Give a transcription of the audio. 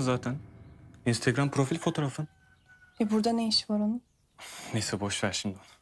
zaten. Instagram profil fotoğrafın. E burada ne işi var onun? Neyse boş ver şimdi onu.